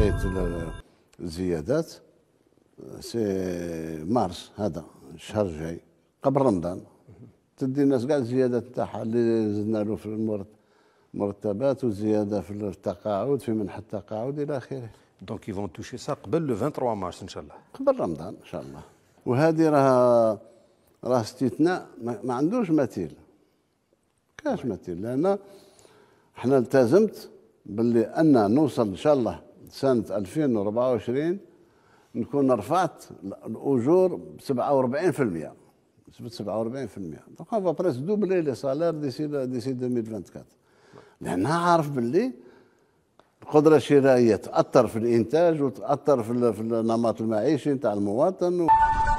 بدايه الزيادات سي مارس هذا الشهر الجاي قبل رمضان تدي الناس كاع الزيادات تاعها اللي زدنا له في المرتبات وزياده في التقاعد في منح التقاعد الى اخره دونك يفون توشي سا قبل لو 23 مارس ان شاء الله قبل رمضان ان شاء الله وهذه راها راه استثناء ما عندوش مثيل كاش مثيل لان احنا التزمت باللي ان نوصل ان شاء الله سنة 2024 نكون رفعت الأجور ب 47% بنسبة 47% دونك اون بريس دوبلي لي سالير ديسي ديسي 2024 لأنها عارف باللي القدرة الشرائية تأثر في الإنتاج وتأثر في النمط المعيشي نتاع المواطن و...